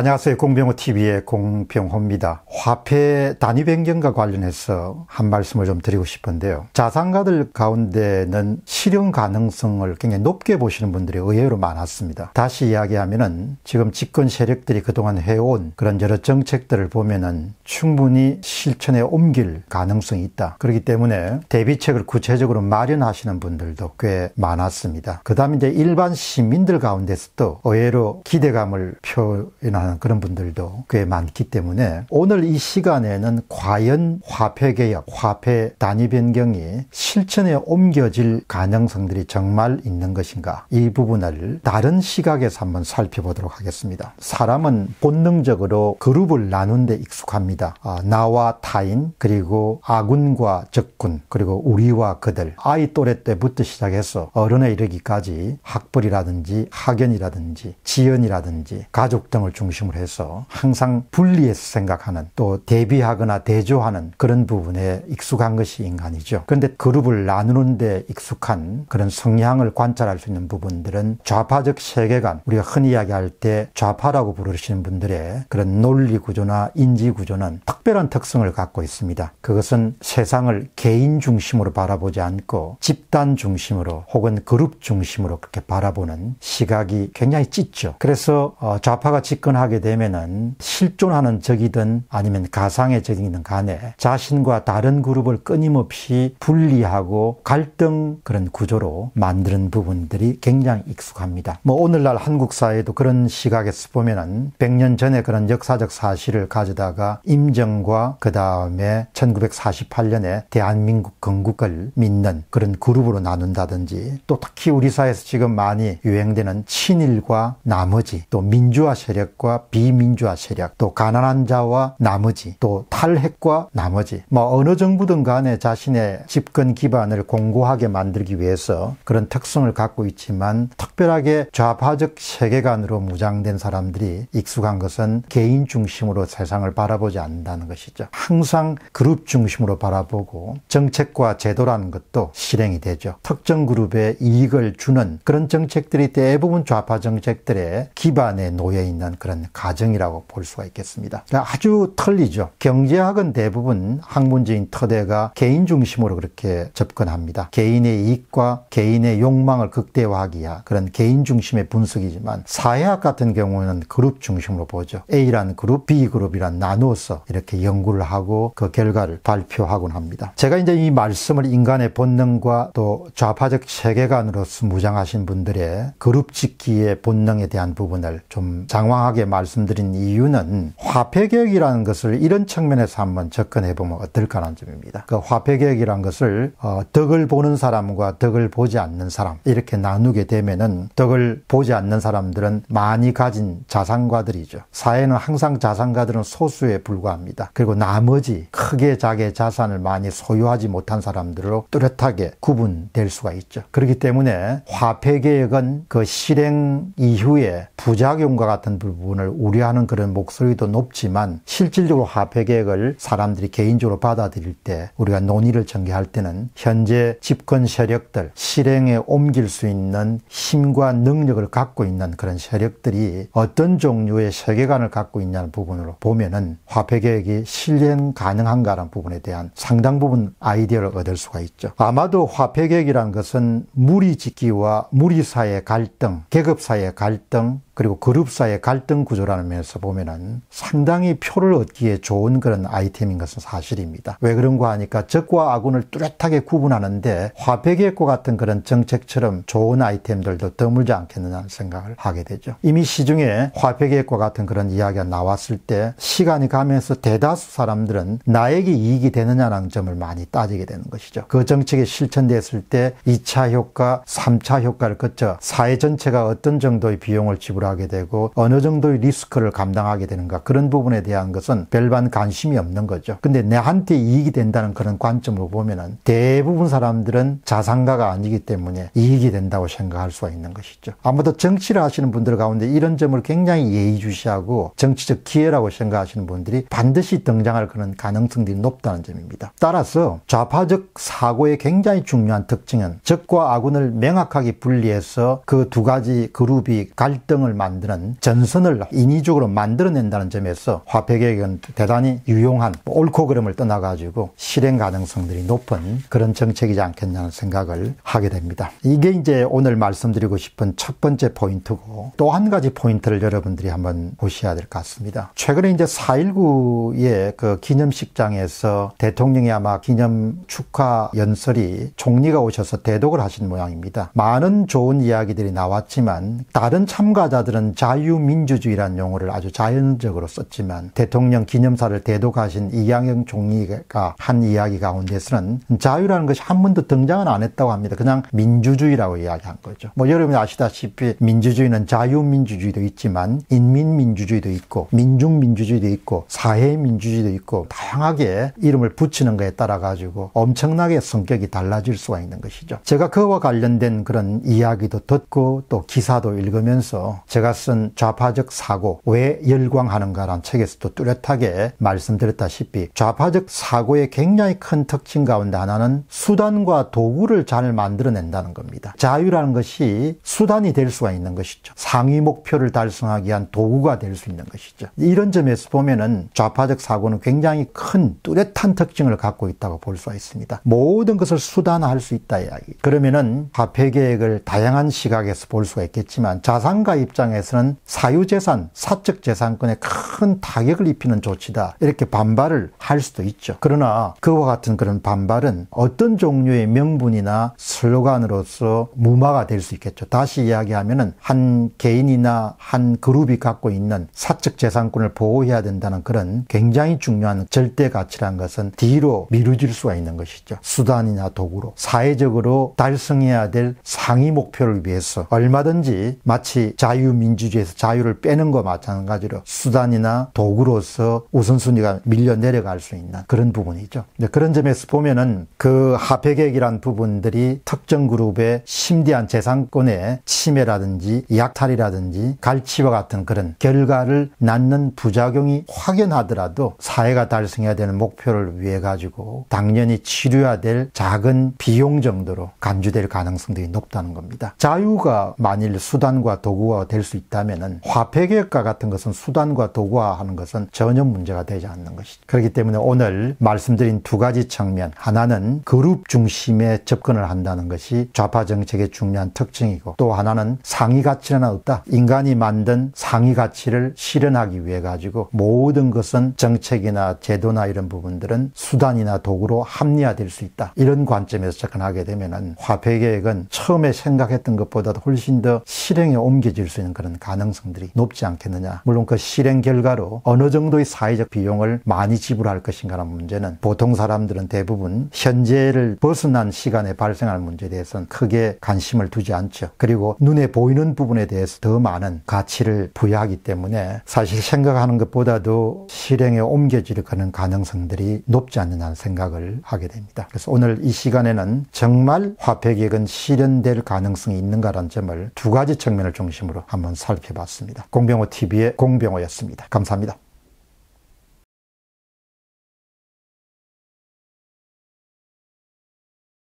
안녕하세요. 공병호TV의 공병호입니다. 화폐 단위 변경과 관련해서 한 말씀을 좀 드리고 싶은데요. 자산가들 가운데는 실현 가능성을 굉장히 높게 보시는 분들이 의외로 많았습니다. 다시 이야기하면은 지금 집권 세력들이 그동안 해온 그런 여러 정책들을 보면은 충분히 실천에 옮길 가능성이 있다. 그렇기 때문에 대비책을 구체적으로 마련하시는 분들도 꽤 많았습니다. 그 다음에 이제 일반 시민들 가운데서도 의외로 기대감을 표현하는 하는 그런 분들도 꽤 많기 때문에 오늘 이 시간에는 과연 화폐개혁, 화폐 단위 변경이 실천에 옮겨질 가능성들이 정말 있는 것인가 이 부분을 다른 시각에서 한번 살펴보도록 하겠습니다. 사람은 본능적으로 그룹을 나눈 데 익숙합니다. 아, 나와 타인, 그리고 아군과 적군, 그리고 우리와 그들, 아이 또래 때부터 시작해서 어른에 이르기까지 학벌이라든지 학연이라든지 지연이라든지 가족 등을 중 중심으로 해서 항상 분리해서 생각하는 또 대비하거나 대조하는 그런 부분에 익숙한 것이 인간이죠. 그런데 그룹을 나누는데 익숙한 그런 성향을 관찰할 수 있는 부분들은 좌파적 세계관, 우리가 흔히 이야기할 때 좌파라고 부르시는 분들의 그런 논리 구조나 인지 구조는 특별한 특성을 갖고 있습니다. 그것은 세상을 개인 중심으로 바라보지 않고 집단 중심으로 혹은 그룹 중심으로 그렇게 바라보는 시각이 굉장히 찢죠 그래서 어, 좌파가 집권한 발견하게 되면은 실존하는 적이든 아니면 가상의 적이든 간에 자신과 다른 그룹을 끊임없이 분리하고 갈등 그런 구조로 만드는 부분들이 굉장히 익숙합니다. 뭐 오늘날 한국 사회도 그런 시각에서 보면은 100년 전에 그런 역사적 사실을 가져다가 임정과 그 다음에 1948년에 대한민국 건국을 믿는 그런 그룹으로 나눈다든지 또 특히 우리 사회에서 지금 많이 유행되는 친일과 나머지 또 민주화 세력과 세력과 비민주화 세력, 또 가난한 자와 나머지, 또 탈핵과 나머지, 뭐 어느 정부든 간에 자신의 집권 기반을 공고하게 만들기 위해서 그런 특성을 갖고 있지만 특별하게 좌파적 세계관으로 무장된 사람들이 익숙한 것은 개인 중심으로 세상을 바라보지 않는다는 것이죠. 항상 그룹 중심으로 바라보고 정책과 제도라는 것도 실행이 되죠. 특정 그룹에 이익을 주는 그런 정책들이 대부분 좌파 정책들의 기반에 놓여 있는 그런 있는 가정이라고 볼 수가 있겠습니다. 그러니까 아주 틀리죠. 경제학은 대부분 학문적인 터대가 개인 중심으로 그렇게 접근합니다. 개인의 이익과 개인의 욕망을 극대화하기 위 그런 개인 중심의 분석이지만 사회학 같은 경우는 그룹 중심으로 보죠. A라는 그룹, B그룹이란 나누어서 이렇게 연구를 하고 그 결과를 발표하곤 합니다. 제가 이제 이 말씀을 인간의 본능과 또 좌파적 세계관으로서 무장하신 분들의 그룹 짓기의 본능에 대한 부분을 좀 장황하게 말씀드린 이유는 화폐개혁이라는 것을 이런 측면에서 한번 접근해보면 어떨까라는 점입니다. 그 화폐개혁이라는 것을 어, 덕을 보는 사람과 덕을 보지 않는 사람 이렇게 나누게 되면은 덕을 보지 않는 사람들은 많이 가진 자산가들이죠. 사회는 항상 자산가들은 소수에 불과합니다. 그리고 나머지 크게 자기의 자산을 많이 소유하지 못한 사람들로 뚜렷하게 구분될 수가 있죠. 그렇기 때문에 화폐개혁은 그 실행 이후에 부작용과 같은 부분 부분을 우려하는 그런 목소리도 높지만 실질적으로 화폐 계획을 사람들이 개인적으로 받아들일 때 우리가 논의를 전개할 때는 현재 집권 세력들 실행에 옮길 수 있는 힘과 능력을 갖고 있는 그런 세력들이 어떤 종류의 세계관을 갖고 있냐는 부분으로 보면은 화폐 계획이 실행 가능한가라는 부분에 대한 상당 부분 아이디어를 얻을 수가 있죠. 아마도 화폐 계획이라는 것은 무리 짓기와 무리 사의 갈등, 계급 사의 갈등, 그리고 그룹사의 갈등 구조라는 면에서 보면은 상당히 표를 얻기에 좋은 그런 아이템인 것은 사실입니다. 왜 그런가 하니까 적과 아군을 뚜렷하게 구분하는데 화폐계획과 같은 그런 정책처럼 좋은 아이템들도 드물지 않겠느냐는 생각을 하게 되죠. 이미 시중에 화폐계획과 같은 그런 이야기가 나왔을 때 시간이 가면서 대다수 사람들은 나에게 이익이 되느냐는 점을 많이 따지게 되는 것이죠. 그 정책이 실천됐을 때 2차 효과, 3차 효과를 거쳐 사회 전체가 어떤 정도의 비용을 지불하 하게 되고 어느 정도의 리스크를 감당하게 되는가 그런 부분에 대한 것은 별반 관심이 없는 거죠. 근데 내한테 이익이 된다는 그런 관점으로 보면은 대부분 사람들은 자산가가 아니기 때문에 이익이 된다고 생각할 수가 있는 것이죠. 아무도 정치를 하시는 분들 가운데 이런 점을 굉장히 예의주시하고 정치적 기회라고 생각하시는 분들이 반드시 등장할 그런 가능성들이 높다는 점입니다. 따라서 좌파적 사고의 굉장히 중요한 특징은 적과 아군을 명확하게 분리해서 그 두 가지 그룹이 갈등을 만드는 전선을 인위적으로 만들어낸다는 점에서 화폐개혁은 대단히 유용한 옳고 그름을 떠나가지고 실행 가능성들이 높은 그런 정책이지 않겠냐는 생각을 하게 됩니다. 이게 이제 오늘 말씀드리고 싶은 첫 번째 포인트고 또 한 가지 포인트를 여러분들이 한번 보셔야 될 것 같습니다. 최근에 이제 4.19의 그 기념식장에서 대통령이 아마 기념 축하 연설이 총리가 오셔서 대독을 하신 모양입니다. 많은 좋은 이야기들이 나왔지만 다른 참가자들 학자들은 자유민주주의란 용어를 아주 자연적으로 썼지만 대통령 기념사를 대독하신 이양영 총리가 한 이야기 가운데서는 자유라는 것이 한 번도 등장은 안 했다고 합니다. 그냥 민주주의라고 이야기한 거죠. 뭐 여러분 아시다시피 민주주의는 자유민주주의도 있지만 인민민주주의도 있고 민중민주주의도 있고 사회민주주의도 있고 다양하게 이름을 붙이는 것에 따라 가지고 엄청나게 성격이 달라질 수가 있는 것이죠. 제가 그와 관련된 그런 이야기도 듣고 또 기사도 읽으면서 제가 쓴 좌파적 사고 왜열광하는가라는 책에서도 뚜렷하게 말씀드렸다시피 좌파적 사고의 굉장히 큰 특징 가운데 하나는 수단과 도구를 잘 만들어낸다는 겁니다. 자유라는 것이 수단이 될 수가 있는 것이죠. 상위 목표를 달성하기 위한 도구가 될 수 있는 것이죠. 이런 점에서 보면은 좌파적 사고는 굉장히 큰 뚜렷한 특징을 갖고 있다고 볼 수가 있습니다. 모든 것을 수단화할 수 있다 이야기. 그러면은 화폐 계획을 다양한 시각에서 볼 수가 있겠지만 자산가 입 입장에서는 사유재산, 사적재산권에 큰 타격을 입히는 조치다. 이렇게 반발을 할 수도 있죠. 그러나 그와 같은 그런 반발은 어떤 종류의 명분이나 슬로건으로서 무마가 될 수 있겠죠. 다시 이야기하면한 개인이나 한 그룹이 갖고 있는 사적재산권을 보호해야 된다는 그런 굉장히 중요한 절대 가치란 것은 뒤로 미루질 수가 있는 것이죠. 수단이나 도구로 사회적으로 달성해야 될 상위 목표를 위해서 얼마든지 마치 자유 민주주의에서 자유를 빼는 거 마찬가지로 수단이나 도구로서 우선순위가 밀려 내려갈 수 있는 그런 부분이죠. 그런 점에서 보면은 그 화폐 계획이란 부분들이 특정 그룹의 심대한 재산권의 침해라든지 약탈이라든지 갈치와 같은 그런 결과를 낳는 부작용이 확연하더라도 사회가 달성해야 되는 목표를 위해 가지고 당연히 치료해야 될 작은 비용 정도로 간주될 가능성들이 높다는 겁니다. 자유가 만일 수단과 도구가 될 될수 있다면은 화폐개혁과 같은 것은 수단과 도구화하는 것은 전혀 문제가 되지 않는 것이죠. 그렇기 때문에 오늘 말씀드린 두 가지 측면 하나는 그룹 중심의 접근을 한다는 것이 좌파 정책의 중요한 특징이고 또 하나는 상위 가치는 없다. 인간이 만든 상위 가치를 실현하기 위해 가지고 모든 것은 정책이나 제도나 이런 부분들은 수단이나 도구로 합리화될 수 있다. 이런 관점에서 접근하게 되면은 화폐 계획은 처음에 생각했던 것보다 훨씬 더 실행에 옮겨질 수 있는 되는 그런 가능성들이 높지 않겠느냐. 물론 그 실행 결과로 어느 정도의 사회적 비용을 많이 지불할 것인가라는 문제는 보통 사람들은 대부분 현재를 벗어난 시간에 발생할 문제에 대해서는 크게 관심을 두지 않죠. 그리고 눈에 보이는 부분에 대해서 더 많은 가치를 부여하기 때문에 사실 생각하는 것보다도 실행에 옮겨질 그런 가능성들이 높지 않느냐는 생각을 하게 됩니다. 그래서 오늘 이 시간에는 정말 화폐 계획은 실현될 가능성이 있는가라는 점을 두 가지 측면을 중심으로 한번 한번 살펴봤습니다. 공병호 TV의 공병호였습니다. 감사합니다.